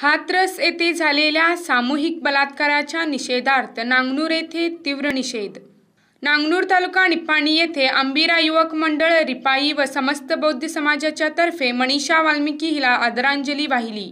हाथरस येथे झालेल्या सामूहिक बलात्काराच्या निषेधार्थ नांगनूर येथे तीव्र निषेध नांगनूर तालुका निपाणी येथे आंबिरा युवक मंडळ रिपाई व समस्त बौद्ध समाजाच्या तर्फे मनीषा वाल्मिकी हिला आदरांजली वाहिली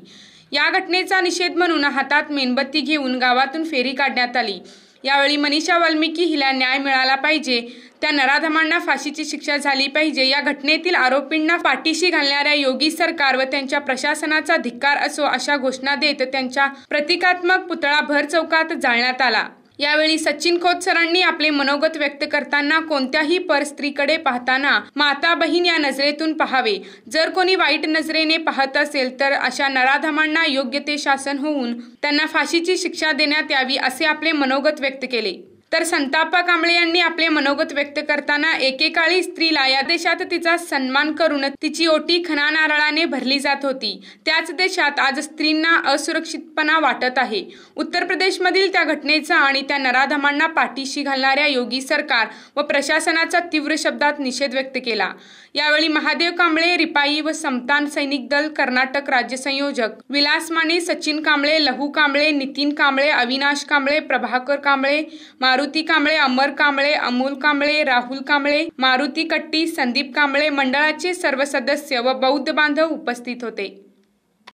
या घटनेचा निषेध म्हणून हातात मेणबत्ती घेऊन गावातून फेरी काढण्यात आली यावेळी मनीषा वाल्मिकी हिला न्याय मिळाला पाहिजे त्या नराधमांना फाशीची शिक्षा झाली पाहिजे या घटनेतील आरोपींना पाठीशी घालणाऱ्या योगी सरकार व त्यांच्या प्रशासनाचा धिक्कार असो अशा घोषणा देत त्यांच्या प्रतिकात्मक पुतळा भर चौकात जाळण्यात आला यावेळी सचिन खोत सरांनी आपले मनोगत व्यक्त करताना कोणत्याही पर स्त्रीकडे पाहताना माता बहीण या नजरेतून पहावे जर कोणी वाईट नजरेने पाहत असेल तर अशा नराधमांना योग्य ते शासन होऊन त्यांना फाशीची शिक्षा देण्यात यावी असे आपले मनोगत व्यक्त केले तर संतापा कांबळे यांनी आपले मनोगत व्यक्त करताना एकेकाळी स्त्रीला या देशात तिचा सन्मान करून तिची ओटी खना नारळाने भरली जात होती त्याच देशात आज स्त्रींना असुरक्षितपणा वाटत आहे उत्तर प्रदेशमधील त्या घटनेचा आणि त्या नराधमांना पाठीशी घालणाऱ्या योगी सरकार व प्रशासनाचा तीव्र शब्दात निषेध व्यक्त केला यावेळी महादेव कांबळे रिपाई व समतान सैनिक दल कर्नाटक राज्य संयोजक विलास माने सचिन कांबळे लहू कांबळे नितीन कांबळे अविनाश कांबळे प्रभाकर कांबळे मारु मारुती कांबळे अमर कांबळे अमोल कांबळे राहुल कांबळे मारुती कट्टी संदीप कांबळे मंडळाचे सर्व सदस्य व बौद्ध बांधव उपस्थित होते